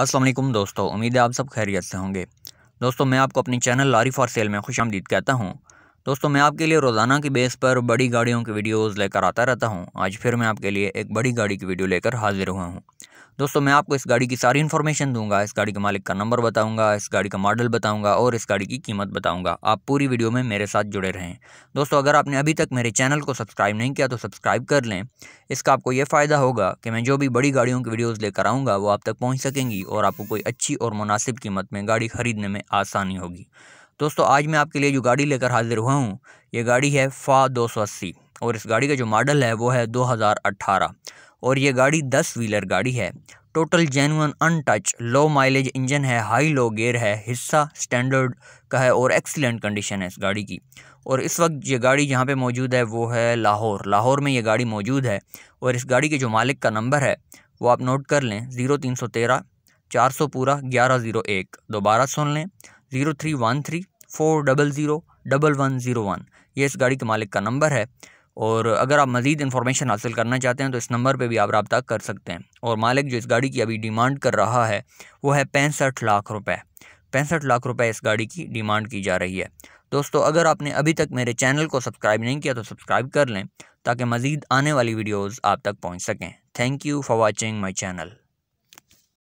असलम दोस्तों उम्मीद है आप सब खैरियत से होंगे दोस्तों मैं आपको अपनी चैनल लारी फॉर सेल में खुश आमदीद कहता हूँ दोस्तों मैं आपके लिए रोज़ाना की बेस पर बड़ी गाड़ियों की वीडियोस लेकर आता रहता हूं आज फिर मैं आपके लिए एक बड़ी गाड़ी की वीडियो लेकर हाजिर हुआ हूं दोस्तों मैं आपको इस गाड़ी की सारी इन्फॉर्मेशन दूंगा इस गाड़ी के मालिक का नंबर बताऊंगा इस गाड़ी का मॉडल बताऊंगा और इस गाड़ी की कीमत बताऊँगा आप पूरी वीडियो में मेरे साथ जुड़े रहें दोस्तों अगर आपने अभी तक मेरे चैनल को सब्सक्राइब नहीं किया तो सब्सक्राइब कर लें इसका आपको ये फ़ायदा होगा कि मैं जो भी बड़ी गाड़ियों की वीडियोज़ लेकर आऊँगा वो आप तक पहुँच सकेंगी और आपको कोई अच्छी और मुनासिब कीमत में गाड़ी खरीदने में आसानी होगी दोस्तों आज मैं आपके लिए जो गाड़ी लेकर हाजिर हुआ हूँ ये गाड़ी है फ़ा 280 और इस गाड़ी का जो मॉडल है वो है 2018 और ये गाड़ी दस व्हीलर गाड़ी है टोटल अन अनटच लो माइलेज इंजन है हाई लो गेयर है हिस्सा स्टैंडर्ड का है और एक्सीलेंट कंडीशन है इस गाड़ी की और इस वक्त ये गाड़ी जहाँ पे मौजूद है वो है लाहौर लाहौर में ये गाड़ी मौजूद है और इस गाड़ी के जो मालिक का नंबर है वो आप नोट कर लें ज़ीरो तीन सौ तेरह चार सौ पूरा ग्यारह ज़ीरो एक दोबारा सुन लें zero three one three four double zero double one zero one ये इस गाड़ी के मालिक का नंबर है और अगर आप मज़ीद इन्फॉर्मेशन हासिल करना चाहते हैं तो इस नंबर पर भी आप रबता कर सकते हैं और मालिक जो इस गाड़ी की अभी डिमांड कर रहा है वो है पैंसठ लाख रुपये पैंसठ लाख रुपए इस गाड़ी की डिमांड की जा रही है दोस्तों अगर आपने अभी तक मेरे चैनल को सब्सक्राइब नहीं किया तो सब्सक्राइब कर लें ताकि मज़ीद आने वाली वीडियोज़ आप तक पहुँच सकें thank you for watching my channel